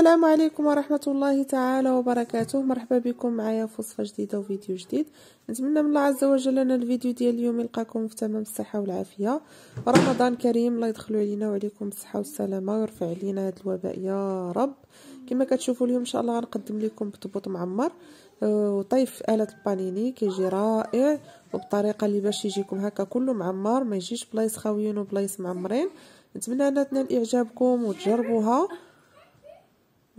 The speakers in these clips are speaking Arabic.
السلام عليكم ورحمة الله تعالى وبركاته مرحبا بكم معايا في وصفة جديدة وفيديو جديد نتمنى من الله عز وجل أن الفيديو ديال اليوم يلقاكم في تمام الصحة والعافية رمضان كريم الله يدخلوا علينا وعليكم بالصحة والسلامة ويرفع علينا هذا الوباء يا رب كما كتشوفوا اليوم إن شاء الله غنقدم لكم بطبوط معمر آه، وطيف آلة البانيني كيجي رائع وبطريقة اللي باش يجيكم هكا كله معمر ما يجيش بلايص خاويين وبلايص معمرين نتمنى أن تنال إعجابكم وتجربوها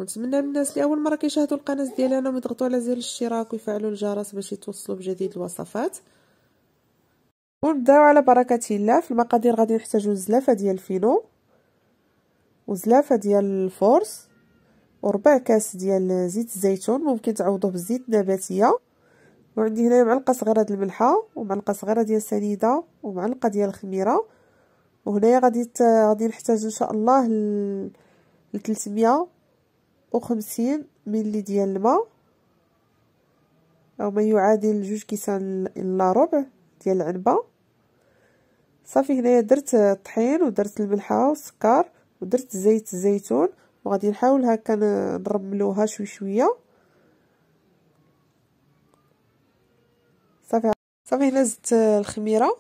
ونتمنى من الناس اللي اول مره كيشاهدوا القناه ديالنا انهم يضغطوا على زر الاشتراك ويفعلوا الجرس باش يتوصلوا بجديد الوصفات ونبداو على بركه الله في المقادير غادي نحتاجوا زلافه ديال الفينو وزلافه ديال الفورس وربع كاس ديال زيت الزيتون ممكن تعوضوه بالزيت النباتيه وعندي هنا معلقه صغيره ديال الملحه ومعلقه صغيره ديال السنيده ومعلقه ديال الخميره وهنايا غادي غادي نحتاج ان شاء الله ل 300 وخمسين ملي ديال الماء أو ما يعادل جوج كيسان إلا ربع ديال العنبة صافي هنايا درت الطحين ودرت الملحة والسكر ودرت زيت الزيتون وغادي نحاول هكا نرملوها شوي شويه صافي صافي هنا زدت الخميره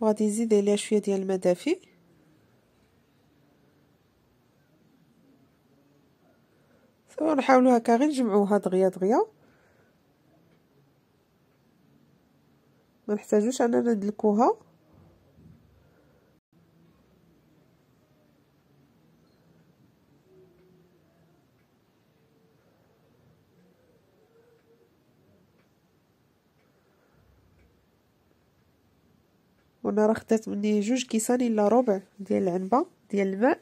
وغادي نزيد عليها شويه ديال الماء دافي ونحاولوا نحاولو هكا غير نجمعوها دغيا دغيا ما نحتاجوش اننا ندلكوها وانا راه خدات مني جوج كيسان الا ربع ديال العنبه ديال الماء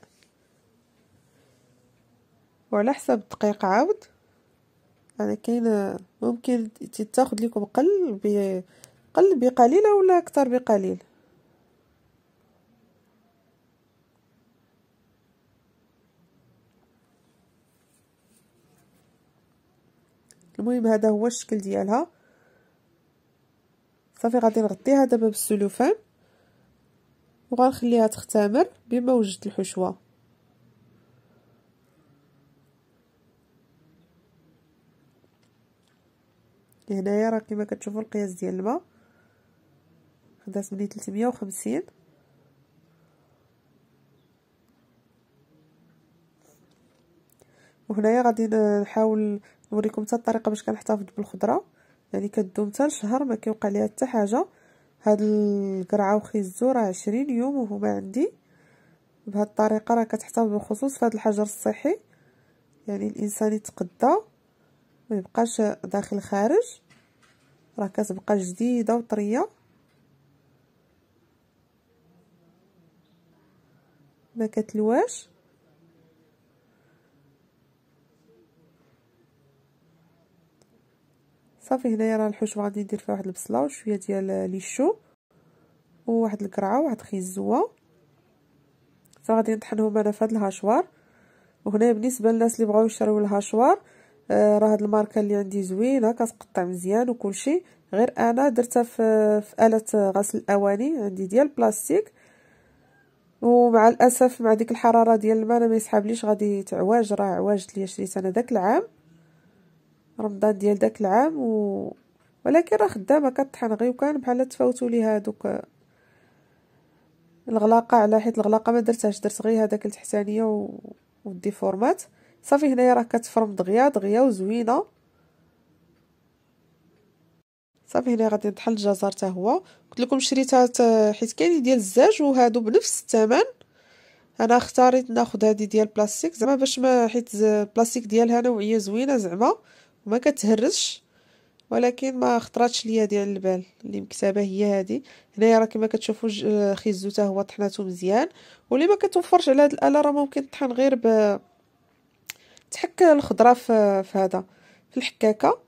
وعلى حسب الدقيق عاود يعني كاين ممكن تاخذ لكم قل ب قل بقليل ولا اكثر بقليل المهم هذا هو الشكل ديالها صافي غادي نغطيها دابا بالسلوفان وغنخليها تختمر بما وجدت الحشوه لهنايا راه كما كتشوفوا القياس ديال الماء خدات مني 350 وهنايا غادي نحاول نوريكم حتى الطريقه باش كنحتفظ بالخضره يعني كدوم حتى لشهر ما كيوقع ليها حتى حاجه هاد القرعه وخيزو راه 20 يوم وهما عندي بهاد الطريقه راه كتحتفظ بالخصوص فهاد الحجر الصحي يعني الانسان يتقدى ما يبقاش داخل خارج راه كتبقى جديده وطريه ما كتلواش صافي هنايا راه الحشوه غادي ندير فيها واحد البصله وشويه ديال ليشو وواحد الكرعه وواحد خيزوه فغادي نطحنهم انا في هاد الهاشوار وهنا بالنسبه للناس اللي بغاو يشريو الهاشوار آه راه هاد الماركه اللي عندي زوينه كتقطع مزيان وكلشي غير انا درتها في, في اله غسل الاواني عندي ديال بلاستيك ومع الاسف مع ديك الحراره ديال الماء ما يسحبليش غادي تعواج راه عواجت ليا شريت انا داك العام رمضان ديال داك العام و... ولكن راه خدامه كطحن غير وكان بحال تفوتوا لي هادوك الغلاقه على حيت الغلاقه ما درتهاش درت غير هذاك التحتانيه و... والديفورمات صافي هنايا راه كتفرم دغيا دغيا وزوينه صافي هنا غادي نطحن الجزر حتى هو قلت لكم شريتها حيت كاين ديال الزاج وهادو بنفس الثمن انا اختاريت ناخذ هادي ديال بلاستيك زعما باش ما حيت البلاستيك ديالها نوعيه زوينه زعما وما كتهرش ولكن ما خطراتش ليا ديال البال اللي مكتابه هي هادي هنايا راه كما كتشوفوا خيزو حتى هو طحناتو مزيان واللي ما كتوفرش على هاد الاله راه ممكن طحن غير ب تحك الخضره في في هذا في الحكاكه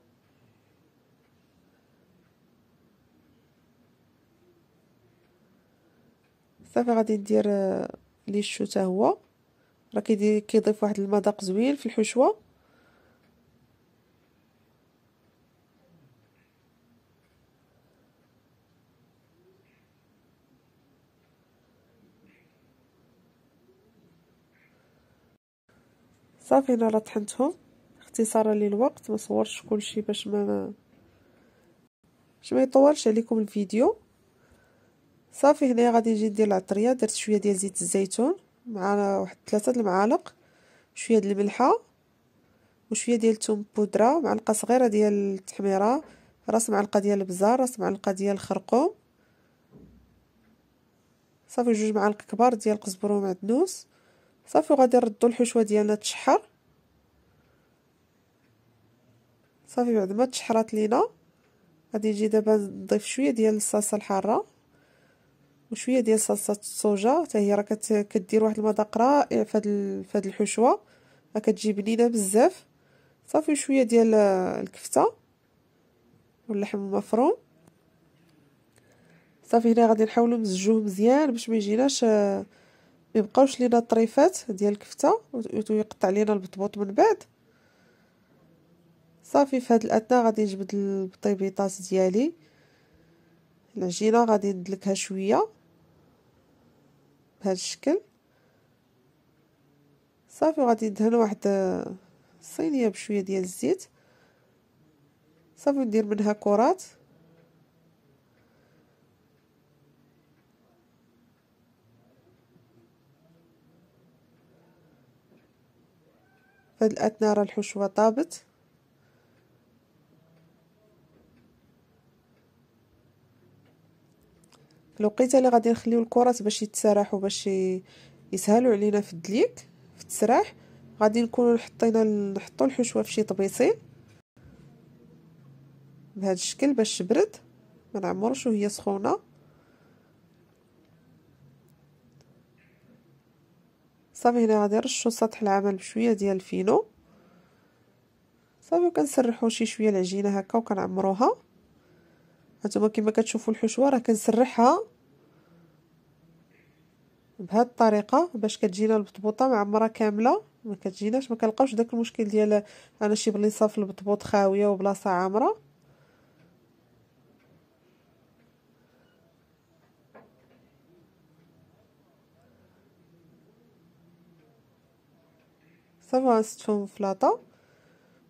صافي غادي دير لي شو هو راه كيضيف واحد المذاق زوين في الحشوه صافي انا راه طحنتهم اختصارا للوقت ما صورتش كلشي باش ما باش ما يطولش عليكم الفيديو صافي هنايا غادي نجي ندير العطريه درت شويه ديال زيت الزيتون مع واحد ثلاثه المعالق شويه ديال الملحه وشويه ديال الثوم بودره معلقه صغيره ديال التحميره راس معلقه ديال البزار راس معلقه ديال الخرقوم صافي جوج معالق كبار ديال قزبر ومعدنوس صافي وغادي نردو الحشوه ديالنا تشحر صافي بعد ما تشحرات لينا غادي نجي دابا نضيف شويه ديال الصلصه الحاره وشويه ديال صلصه الصوجه حتى هي راه كدير واحد المذاق رائع فهاد فهاد الحشوه راه كتجي بنينه بزاف صافي شويه ديال الكفته واللحم المفروم صافي هنا غادي نحاولوا نمزجوه مزيان باش ما يجيناش آه ميبقاوش لينا الطريفات ديال الكفته ويقطع لينا البطبوط من بعد صافي في هاد الاثناء غادي نجبد البطيبيطات ديالي العجينه غادي ندلكها شويه بهذا الشكل صافي غادي ندهن واحد الصينيه بشويه ديال الزيت صافي ندير منها كرات الاثناء راه الحشوة طابت الوقيته اللي غادي نخليو الكرات باش يتسرحوا باش يسهلوا علينا في الدليك في التسراح غادي نكونوا حطينا نحطوا الحشوه في شي طبيصين بهذا الشكل باش تبرد ما نعمروش وهي سخونه صافي هنا غادي نرشو سطح العمل بشويه ديال الفينو صافي وكنسرحو شي شويه العجينه هكا وكنعمروها هانتوما كما كتشوفوا الحشوه راه كنسرحها بهاد الطريقه باش كتجينا البطبوطه معمره كامله ما كتجيناش ما كنلقاوش داك المشكل ديال انا شي بليصه في البطبوط خاويه وبلاصه عامره ما ستفهم فلاطه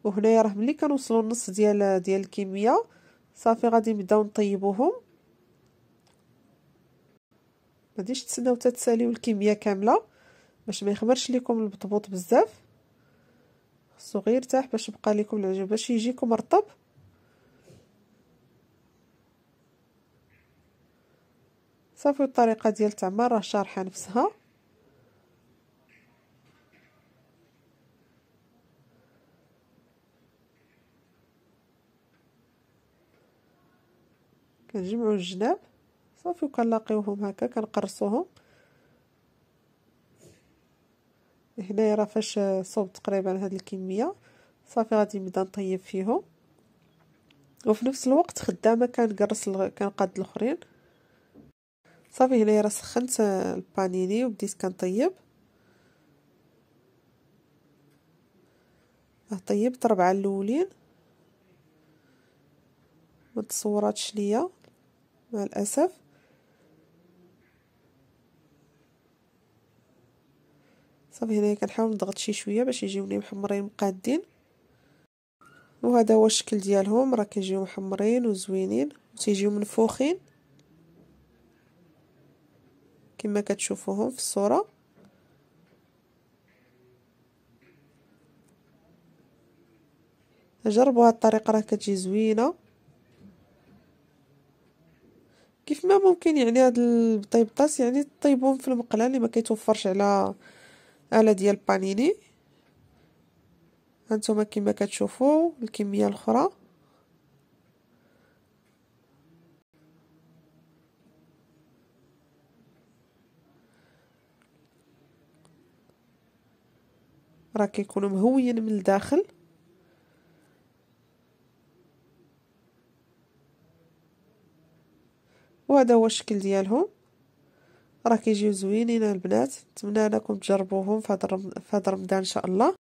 وهنايا راه ملي كنوصلوا النص ديال ديال الكميه صافي غادي نبداو نطيبوهم ما ديش تسناو حتى تساليو الكميه كامله باش ما يخمرش لكم البطبوط بزاف خصو غير يرتاح باش يبقى لكم العجب باش يجيكم رطب صافي الطريقه ديال التعمار راه شارحه نفسها كنجمعوا الجناب صافي وكنلاقيوهم هكا كنقرصوهم هنايا راه فاش صوب تقريبا هاد الكميه صافي غادي نبدا نطيب فيهم وفي نفس الوقت خدامه كنقرص كنقاد الاخرين صافي هنايا راه سخنت البانيني وبديت كنطيب طيبت ربعه الاولين ما تصوراتش ليا مع الأسف صافي هنايا كنحاول نضغط شي شويه باش يجيوني محمرين مقادين وهذا هو الشكل ديالهم راه كيجيو محمرين وزوينين وتيجيو منفوخين كما كتشوفوهم في الصوره جربوا هاد الطريقه راه كتجي زوينه ممكن يعني هاد البطيب طاس يعني طيبهم في المقله اللي ما كيتوفرش على اله ديال البانيني هانتوما كما كتشوفوا الكميه الاخرى راه كيكونوا مهويين من الداخل هذا هو الشكل ديالهم راه كيجيو زوينين البنات نتمنى انكم تجربوهم في هذا رمضان ان شاء الله